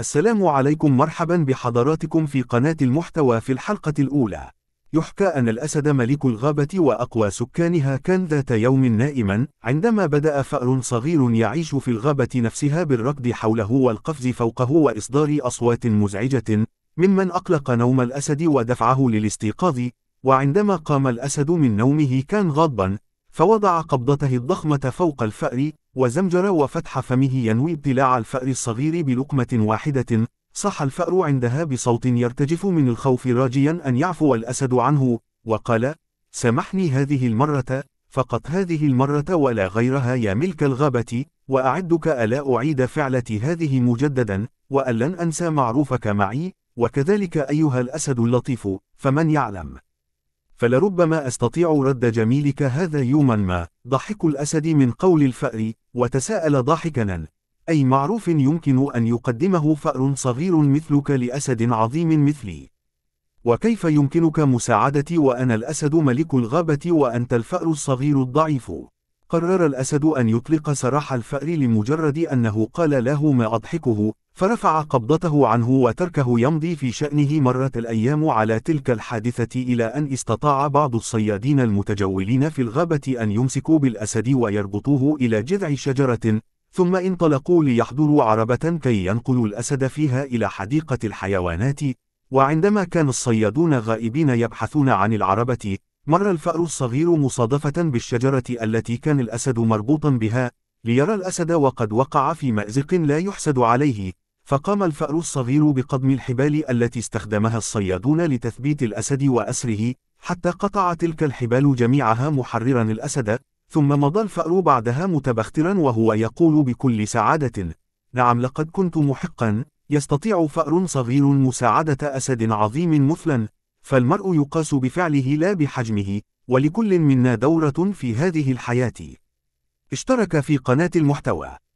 السلام عليكم مرحبا بحضراتكم في قناة المحتوى في الحلقة الأولى. يحكى أن الأسد ملك الغابة وأقوى سكانها كان ذات يوم نائما عندما بدأ فأر صغير يعيش في الغابة نفسها بالركض حوله والقفز فوقه وإصدار أصوات مزعجة ممن أقلق نوم الأسد ودفعه للاستيقاظ وعندما قام الأسد من نومه كان غاضبا فوضع قبضته الضخمة فوق الفأر وزمجر وفتح فمه ينوي ابتلاع الفأر الصغير بلقمة واحدة، صح الفأر عندها بصوت يرتجف من الخوف راجيا أن يعفو الأسد عنه، وقال: سامحني هذه المرة، فقط هذه المرة ولا غيرها يا ملك الغابة، وأعدك ألا أعيد فعلتي هذه مجددا، وألن أنسى معروفك معي، وكذلك أيها الأسد اللطيف، فمن يعلم. فلربما أستطيع رد جميلك هذا يوما ما، ضحك الأسد من قول الفأر، وتساءل ضاحكا أي معروف يمكن أن يقدمه فأر صغير مثلك لأسد عظيم مثلي وكيف يمكنك مساعدتي وأنا الأسد ملك الغابة وأنت الفأر الصغير الضعيف قرر الأسد أن يطلق سراح الفأر لمجرد أنه قال له ما أضحكه فرفع قبضته عنه وتركه يمضي في شأنه مرت الأيام على تلك الحادثة إلى أن استطاع بعض الصيادين المتجولين في الغابة أن يمسكوا بالأسد ويربطوه إلى جذع شجرة ثم انطلقوا ليحضروا عربة كي ينقلوا الأسد فيها إلى حديقة الحيوانات وعندما كان الصيادون غائبين يبحثون عن العربة مر الفأر الصغير مصادفة بالشجرة التي كان الأسد مربوطا بها ليرى الأسد وقد وقع في مأزق لا يحسد عليه فقام الفأر الصغير بقضم الحبال التي استخدمها الصيادون لتثبيت الأسد وأسره حتى قطع تلك الحبال جميعها محررا الأسد ثم مضى الفأر بعدها متبخترا وهو يقول بكل سعادة نعم لقد كنت محقا يستطيع فأر صغير مساعدة أسد عظيم مثلا فالمرء يقاس بفعله لا بحجمه ولكل منا دورة في هذه الحياة اشترك في قناة المحتوى